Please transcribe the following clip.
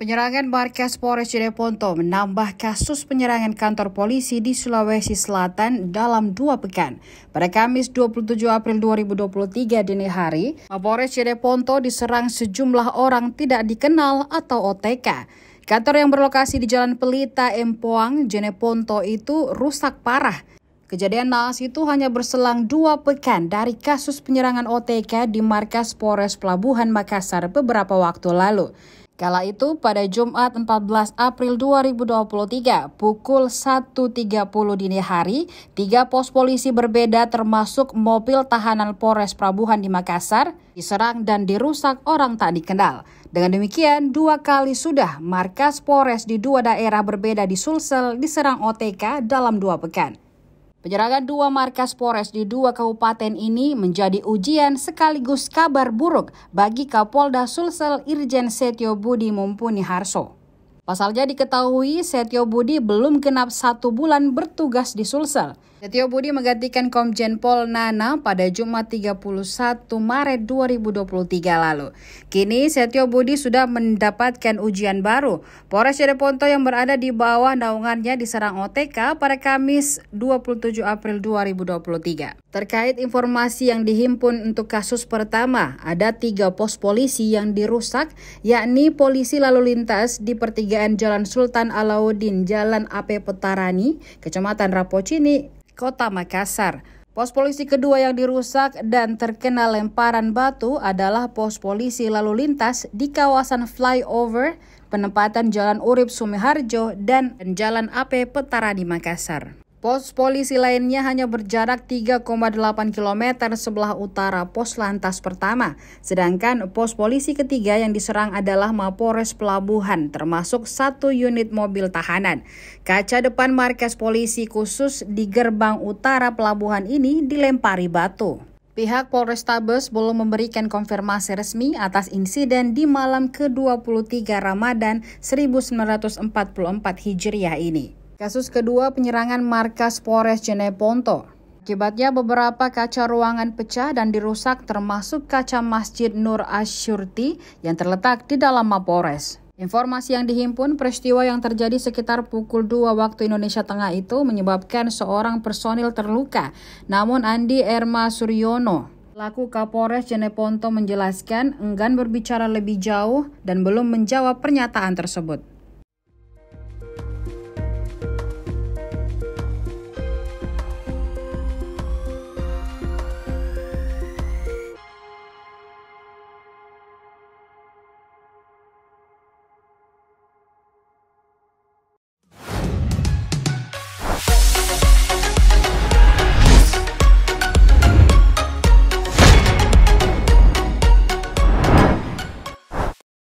Penyerangan markas Polres Jereponto menambah kasus penyerangan kantor polisi di Sulawesi Selatan dalam dua pekan. Pada Kamis 27 April 2023 dini hari, Polres Jereponto diserang sejumlah orang tidak dikenal atau OTK. Kantor yang berlokasi di Jalan Pelita, Empoang, Jeneponto itu rusak parah. Kejadian naas itu hanya berselang dua pekan dari kasus penyerangan OTK di markas Polres Pelabuhan Makassar beberapa waktu lalu. Kala itu pada Jumat 14 April 2023 pukul 1.30 dini hari, tiga pos polisi berbeda termasuk mobil tahanan Polres Prabuhan di Makassar diserang dan dirusak orang tak dikenal. Dengan demikian, dua kali sudah markas Polres di dua daerah berbeda di Sulsel diserang OTK dalam dua pekan. Penyerangan dua markas Polres di dua kabupaten ini menjadi ujian sekaligus kabar buruk bagi Kapolda Sulsel Irjen Setio Budi Mumpuni Harso. Pasalnya diketahui Setio Budi belum genap satu bulan bertugas di Sulsel Setio Budi menggantikan Komjen Pol Nana pada Jumat 31 Maret 2023 lalu. Kini Setio Budi sudah mendapatkan ujian baru. Polres Cirebonto yang berada di bawah naungannya diserang OTK pada Kamis 27 April 2023. Terkait informasi yang dihimpun untuk kasus pertama, ada tiga pos polisi yang dirusak, yakni polisi lalu lintas di pertigaan Jalan Sultan Alauddin, Jalan AP Petarani, Kecamatan Rapocini, Kota Makassar. Pos polisi kedua yang dirusak dan terkena lemparan batu adalah pos polisi lalu lintas di kawasan flyover, penempatan Jalan Urip Sumiharjo, dan Jalan AP Petara di Makassar. Pos polisi lainnya hanya berjarak 3,8 km sebelah utara pos lantas pertama, sedangkan pos polisi ketiga yang diserang adalah Mapores Pelabuhan, termasuk satu unit mobil tahanan. Kaca depan markas polisi khusus di gerbang utara pelabuhan ini dilempari batu. Pihak Polrestabes belum memberikan konfirmasi resmi atas insiden di malam ke-23 Ramadan 1944 Hijriah ini. Kasus kedua penyerangan markas Polres Jeneponto. Akibatnya beberapa kaca ruangan pecah dan dirusak termasuk kaca Masjid Nur Asyurti yang terletak di dalam Mapores. Informasi yang dihimpun peristiwa yang terjadi sekitar pukul 2 waktu Indonesia Tengah itu menyebabkan seorang personil terluka. Namun Andi Erma Suryono Laku Kapolres Jeneponto menjelaskan enggan berbicara lebih jauh dan belum menjawab pernyataan tersebut.